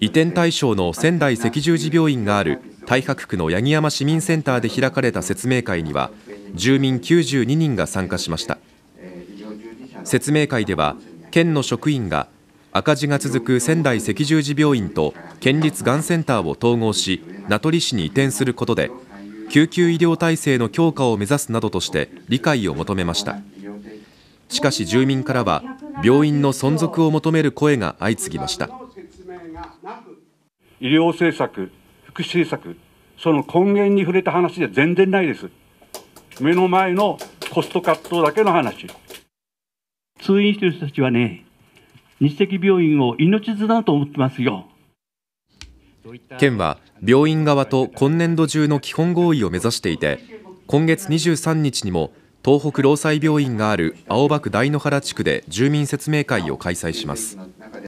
移転対象の仙台赤十字病院がある太白区の八木山市民センターで開かれた説明会には住民92人が参加しました説明会では県の職員が赤字が続く仙台赤十字病院と県立がんセンターを統合し名取市に移転することで救急医療体制の強化を目指すなどとして理解を求めましたしかし住民からは病院の存続を求める声が相次ぎましたがなく医療政策、福祉政策、その根源に触れた話で全然ないです。目の前のコストカットだけの話。通院してる人たちはね、日赤病院を命綱と思ってますよ。県は病院側と今年度中の基本合意を目指していて、今月23日にも東北労災病院がある青葉区大野原地区で住民説明会を開催します。